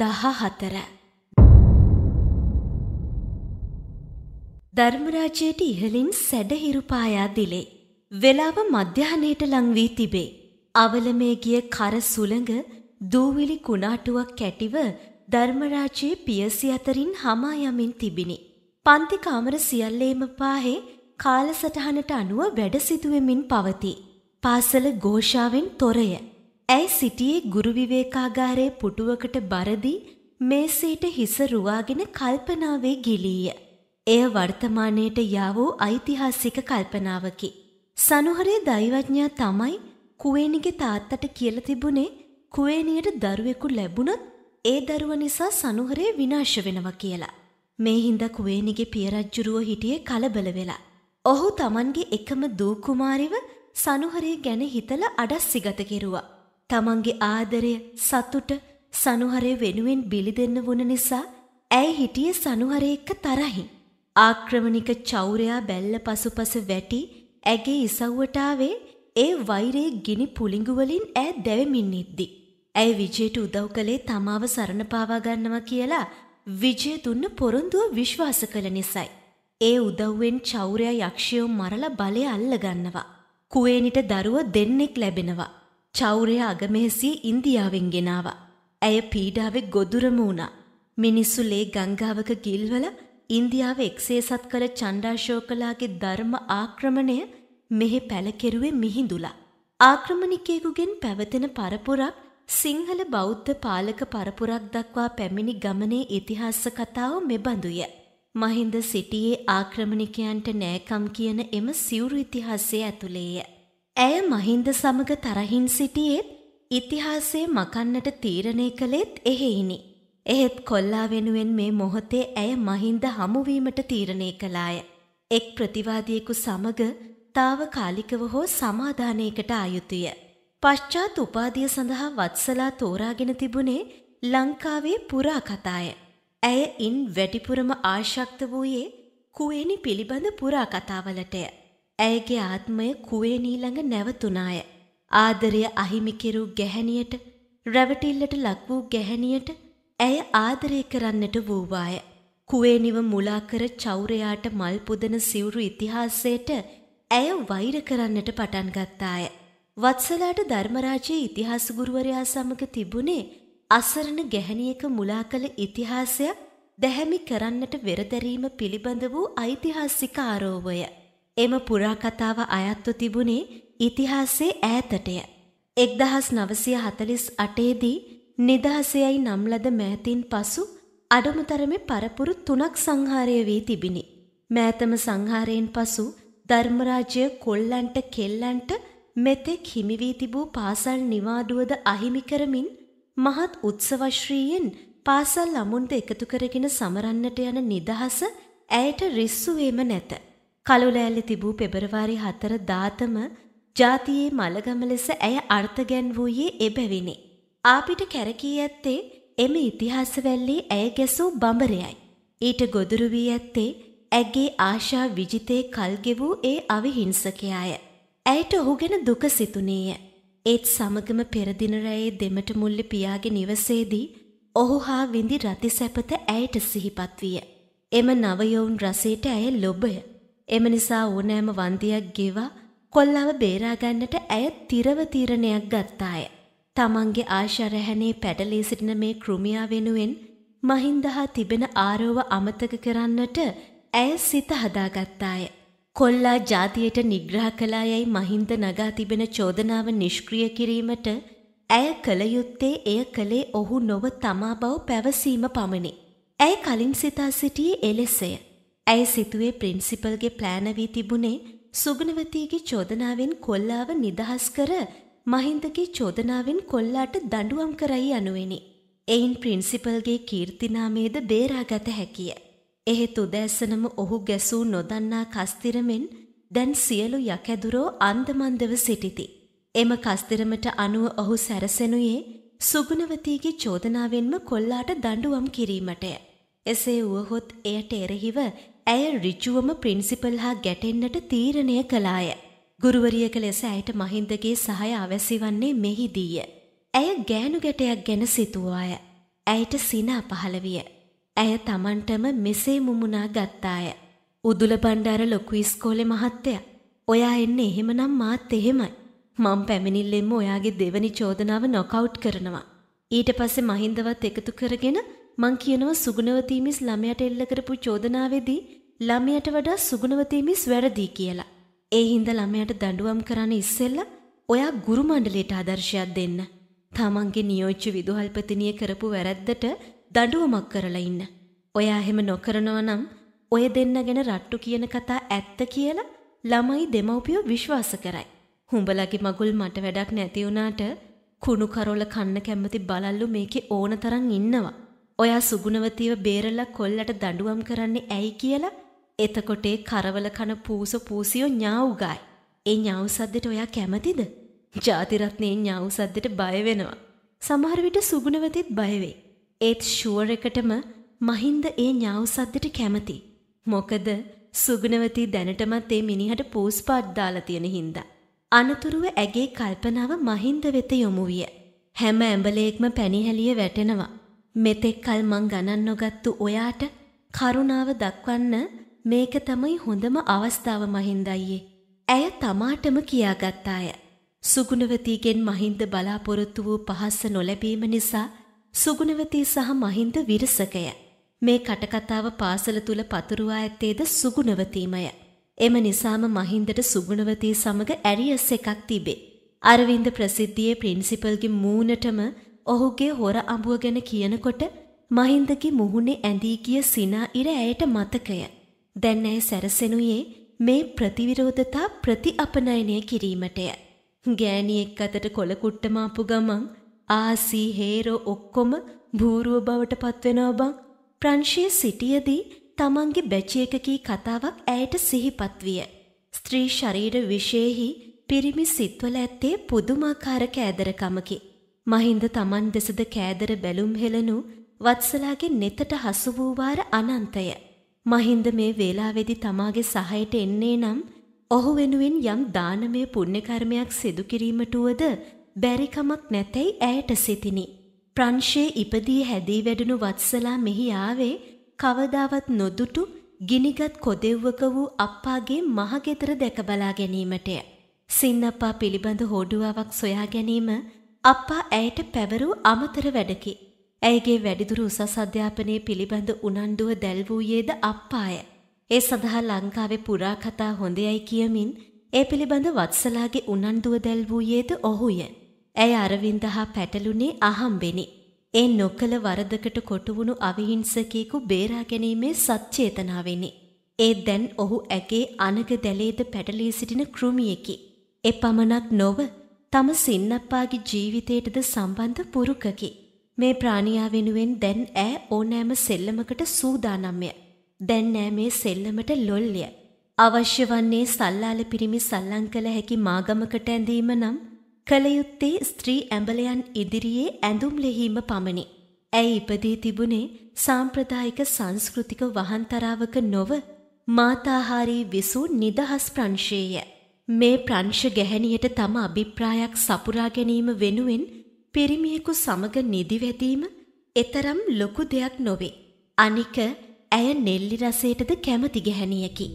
දහහතර ධර්මරාජයට ඉහලින් සැඩහිරුපායා දිලේ. වෙලාව මධ්‍යහනයට ලංවී තිබේ. අවලමේ ගිය කර සුළඟ දූවිලි කුණාටුවක් කැටිව ධර්මරාජයේ පියසි අතරින් හමා යමින් තිබිණි. පන්ති කාමර සියල්ලේම පාහේ කාලසටහනට අනුව වැඩ සිදුවෙමින් පවති. පාසල ഘോഷාවෙන් තොරය. ඇයි සිටියේ ගුරු විවේකාගාරයේ පුටුවකට බරදී මේසීට හිස රුවාගෙන කල්පනාවේ ගිලීය. එය වර්තමානයට යා වූ ඓතිහාසික කල්පනාවකි. සනුහරේ දෛවඥා තමයි කුවේණිගේ තාත්තට කියලා තිබුණේ කුවේණියට දරුවෙකු ලැබුණොත් ඒ දරුව නිසා සනුහරේ විනාශ වෙනවා කියලා. මේ හින්දා කුවේණිගේ පිය රජ්ජුරුව හිටියේ කලබල වෙලා. ඔහු Tamanගේ එකම දූ කුමාරිව සනුහරේ ගැන හිතලා අඩස්සිගත කෙරුවා. තමන්ගේ ආදරය සතුට සනුහරය වෙනුවෙන් බිලිදෙන්න වුණ නිසා ඇයි හිටියේ සනුහරය එක්ක තරහින්. ආක්‍රමණික චෞරයා බැල්ල පසුපස වැටි ඇගේ ඉසව්වට ආවේ ඒ වෛරයේ ගිනි පුලිඟු වලින් ඈ දැවෙමින් ඉද්දි. ඇය විජයට උදව් කළේ තමාව සරණ පාවා ගන්නවා කියලා විජය දුන්න පොරොන්දුව විශ්වාස කළ නිසායි. ඒ උදව්වෙන් චෞරයා යක්ෂයෝ මරලා බලය අල්ල ගන්නවා. කුවේනිට දරුව දෙන්නෙක් ලැබෙනවා. චෞරයා අගමෙහසිය ඉන්දියාවෙන් ගෙනාවා. ඇය පීඩාවේ ගොදුරම වුණා. මිනිස්සු ලේ ගංගාවක ගිල්වල ඉන්දියාව එක්සේසත් කළ චණ්ඩාශෝකලාගේ ධර්ම ආක්‍රමණය මෙහි පැලකෙරුවේ මිහිඳුලා. ආක්‍රමණිකයෙකුගෙන් පැවතෙන පරපුරක් සිංහල බෞද්ධ පාලක පරපුරක් දක්වා පැමිණි ගමනේ ඉතිහාස කතාව මෙබඳුය. මහින්ද සිටියේ ආක්‍රමණිකයන්ට නෑකම් කියන එම සිවුරු ඉතිහාසය ඇතුළේය. ඇය මහින්ද සමග තරහින් සිටියේත් ඉතිහාසය මකන්නට තීරණය කළෙත් එහෙයිනි. එහෙත් කොල්ලා වෙනුවෙන් මේ මොහොතේ ඇය මහින්ද හමුවීමට තීරණය කළාය. එක් ප්‍රතිවාදියෙකු සමග తాවකාලිකව හෝ සමාදානයකට ආයුතුය. පශ්චාත් උපාධිය සඳහා වත්සලා තෝරාගෙන තිබුණේ ලංකාවේ පුරා කතාය. ඇය ඉන් වැඩිපුරම ආශක්ත වූයේ කුවේණි පිළිබඳ පුරා කතාවලටය. ඇයගේ ආත්මය කුවේ නීළඟ නැවතුනාය. ආදරය අහිමි කෙරූ ගැහැණියට රැවටිල්ලට ලක් වූ ගැහැණියට ඇය ආදරය කරන්නට වූවාය. කුවේනිව මුලා කර චෞරයාට මල් පුදන සිවුරු ඉතිහාසයට ඇය වෛර කරන්නට පටන් ගත්තාය. වත්සලාට ධර්මරාජයේ ඉතිහාස ගුරුවරයා සමග තිබුණේ අසරණ ගැහැණියක මුලා කළ ඉතිහාසයක් දැහැමි කරන්නට වෙරදැරීම පිළිබඳ වූ ඓතිහාසික ආරෝපය. එම පුරාකතාව අයත්ව තිබුණේ ඉතිහාසයේ ඈතටය. එක්දහස් නවසය හතලිස් අටේදී නිදහසයයි නම්ලද මෑතින් පසු අඩමතරමේ පරපුරු තුනක් සංහාරය වී තිබිණි. මෑතම සංහාරයෙන් පසු ධර්මරාජය කොල්ලන්ට කෙල්ලන්ට මෙතෙක් හිමිවී තිබූ පාසල් නිවාඩුවද අහිමි කරමින් මහත් උත්සවශ්‍රීයෙන් පාසල් අමුන්ද එකතු කරගෙන සමරන්නට යන නිදහස ඇයට රිස්සුවේම නැත. කළුලෑල්ලි තිබූ පෙබරවාරි හතර දාතම ජාතියේ මළගම ලෙස ඇය අර්ථගැන් වූයේ එබැවිනි. ආපිට කැරකී ඇත්තේ එම ඉතිහාසවැල්ලේ ඇය ගැසූ බඹරයයි. ඊට ගොදුරු වී ඇත්තේ ඇගේ ආශා විජිතේ කල්ගෙවූ ඒ අවිහිංසකයාය. ඇයට ඔහු ගැන දුක සිතුනේය. ඒත් සමගම පෙරදිනරයේ දෙමට මුල්ලි පියාගේ නිවසේදී ඔහු හා විඳි රති සැපත ඇයට සිහිපත් විය. එම නවයවුන් රසයට ඇය ලොබය. එම නිසා ඕනෑම වන්දියක් ගෙවා කොල්ලව බේරාගන්නට ඇය තිරව තීරණයක් ගත්තාය. තමන්ගේ ආශරහැනේ පැටලී සිටින මේ කෘමියා වෙනුවෙන් මහින්ද හා තිබෙන ආරෝව අමතක කරන්නට ඇය සිත හදාගත්තාය. කොල්ලා ජාතියට නිග්‍රහ කලා යැයි මහින්ද නගා තිබෙන චෝදනාව නිෂ්ක්‍රිය කිරීමට ඇය කළ යුත්තේ එය කළේ ඔහු නොව තමා බව පැවසීම පමණි. ඇය කලින් සිතා සිටියේ එලෙසය. ඇය සිතුවේ ප්‍රින්සිපල්ගේ ප්ලෑන වී තිබුණේ සුගනවතීගේ චෝදනාවෙන් කොල්ලාව නිදහස් කර මහින්දගේ චෝදනාවෙන් කොල්ලාට දඬුවම් කරයි යනුවෙනි. එයින් ප්‍රින්සිපල්ගේ කීර්තිනාමේද බේරාගත හැකිය. එහෙත් උදෑසනම ඔහු ගැසූ නොදන්නා කස්තිරමෙන් දැන් සියලු යකැදුරෝ අන්දමන්දව සිටිති. එම කස්තිරමට අනුව ඔහු සැරසෙනුයේ සුගුණවතීගේ චෝදනාවෙන්ම කොල්ලාට දඬුවම් කිරීමටය. එසේ වුවහොත් එයට එරෙහිව ඇය ඍජුවම ප්‍රින්සිපල් හා ගැටෙන්නට තීරණය කළාය. ගුරුවරියක ලෙස ඇයට මහින්දගේ සහය අවැසි වන්නේ මෙහිදීය. ඇය ගෑනු ගැටයක් ගැන සිතුවාය. ඇයට සිනා පහළ විය. ඇය Tamanටම මෙසේ මුමුණා ගත්තාය. උදුල බණ්ඩාර ලොකු ඉස්කෝලේ මහත්තයා. ඔයා එන්නේ එහෙමනම් මාත් එහෙමයි. මම පැමිණිල්ලෙන්ම ඔයාගේ දෙවනි චෝදනාව නොකවුට් කරනවා. ඊට පස්සේ මහින්දවත් එකතු කරගෙන මං කියනවා සුගුණවතී මිස් ළමයට එල්ල කරපු චෝදනාවේදී ළමයට වඩා සුගුණවතී මිස් වැරදි කියලා. ඒ හින්දා ළමයට දඬුවම් කරන්න ඉස්සෙල්ලා ඔයා ගුරු මණ්ඩලයට ආදර්ශයක් දෙන්න. තමන්ගේ නියෝජ්‍ය විදුහල්පතිනිය කරපු වැරැද්දට දඬුවමක් කරලා ඉන්න. ඔයා එහෙම නොකරනවා නම් ඔය දෙන්න ගැන රට්ටු කියන කතා ඇත්ත කියලා ළමයි දෙමව්පියෝ විශ්වාස කරයි. හුඹලගේ මගුල් මට වැඩක් නැති වුණාට කුණු කරොල කන්න කැමති බලල්ලු මේකේ ඕන තරම් ඉන්නවා. ඔයා සුගුණවතීව බේරලා කොල්ලට දඬුවම් කරන්නේ ඇයි කියලා එතකොටේ කරවල කන පූස පූසියෝ ඥාවුගායි. ඒ ඥාවු සද්දෙට ඔයා කැමතිද? ජාතිරත්නේ ඥාවු සද්දෙට බය වෙනවා. සමහර විට සුගුණවතීත් බය වෙයි. ඒත් ෂුවර් එකටම මහින්ද ඒ ඥාවු සද්දෙට කැමති. මොකද සුගුණවතී දැනටමත් ඒ මිනිහට පූස්පාට් දාලා තියෙන හින්දා. අනතුරුව ඇගේ කල්පනාව මහින්ද වෙත යොමු විය. හැම ඇඹලේක්ම පැණිහැලිය වැටෙනවා. මෙතෙක්කල් මං ගණන් නොගත්තු ඔයාට කරුණාව දක්වන්න මේක තමයි හොඳම අවස්ථාව මහින්දයියේ. ඇය තමාටම කියාගත්තාය. සුගුණවතීගෙන් මහින්ද බලාපොරොත්තු වූ පහස්ස නොලැබීම නිසා සුගුණවතී සහ මහින්ද විරසකය. මේ කටකතාව පාසල තුල පතුරුවා ඇත්තේද සුගුණවතීමය. එම නිසාම මහින්දට සුගුණවතී සමග ඇරියස් එකක් තිබේ. අරවින්ද ප්‍රසිද්ධියේ ප්‍රින්සිපල්ගේ මූණටම ඔහුගේ හොර අඹුව ගැන කියනකොට මහින්දගේ මුහුණේ ඇඳී ගිය සිනා ඉර ඇයට මතකය. දැන් ඇය සැරසෙනුයේ මේ ප්‍රතිවිරෝධතා ප්‍රතිඅපනයනය කිරීමටය. ගෑණියෙක් අතට කොළ කුට්ටම ආපු ගමන් ආසී හේරෝ ඔක්කොම බූරුව බවට පත්වෙනවා බං. ප්‍රංශයේ සිටියදී තමන්ගේ බැචියකකී කතාවක් ඇයට සිහිපත් විය. ස්ත්‍රී ශරීර විශේෂෙහි පිරිමි සිත්වල ඇත්තේ පුදුමාකාර කෑදරකමකි. මහින්ද තමන් දෙසද කෑදර බැලුම් හෙලනු වත්සලාගේ නෙතට හසු වූ වාර අනන්තය. මහින්ද මේ වේලාවේදී තමාගේ සහයට එන්නේ නම් ඔහු වෙනුවෙන් යම් දානමය පුණ්‍ය කර්මයක් සිදු කිරීමට උවද බැරි කමක් නැතයි ඇයට සිතිනි. ප්‍රංශයේ ඉපදී හැදී වැඩුණු වත්සලා මෙහි ආවේ කවදාවත් නොදුටු ගිනිගත් කොදෙව්වක වූ අප්පාගේ මහගෙදර දැක බලා ගැනීමටය. සින්නප්පා පිළිබඳ හෝඩුවාවක් සොයා ගැනීම අප්පා ඇයට පැවරූ අමතර වැඩකි. ඇයගේ වැඩිදුරු උසස් අධ්‍යාපනය පිළිබඳ උනන්දුව දැල් වූයේද අප්පාය. ඒ සඳහා ලංකාවේ පුරාකතා හොඳයයි කියමින් ඒ පිළිබඳ වත්සලාගේ උනන්දුව දැල් වූයේද ඔහුය. ඇය අරවින්ද හා පැටලුනේ අහම්බෙනි. ඒ නොකළ වරදකට කොටුවුණු අවිහිංසකයෙකු බේරා ගැනීමේ සච්චේතනාවෙනි. ඒ දැන් ඔහු ඇගේ අනග දැලේද පැටලී සිටින කෘමියකි. එපමණක් නොව තම සින්නප්පාගේ ජීවිතයටද සම්බන්ධ පුරුකකි. මේ ප්‍රාණියා වෙනුවෙන් දැන් ඈ ඕනෑම සෙල්ලමකට සූදානම්ය. දැන් නෑ මේ සෙල්ලමට ලොල්ය. අවශ්‍ය වන්නේ සල්ලාල පිරිමි සල්ලං කළ හැකි මාගමකට ඇඳීම නම් කළයුත්තේ ස්ත්‍රී ඇඹලයන් ඉදිරියේ ඇඳුම් ලෙහීම පමණි. ඇයි ඉපදී තිබුණේ සාම්ප්‍රදායික සංස්කෘතික වහන්තරාවක නොව මාතාහාරී විසූ නිදහස් ප්‍රංශයේය. මේ ප්‍රංශ ගැහැණියට තම අභිප්‍රායක් සපුරා ගැනීම වෙනුවෙන් පිරිමියෙකු සමග නිදිවැදීම එතරම් ලොකු දෙයක් නොවේ. අනික ඇය නෙල්ලි රසයටද කැමති ගැහැණියකි.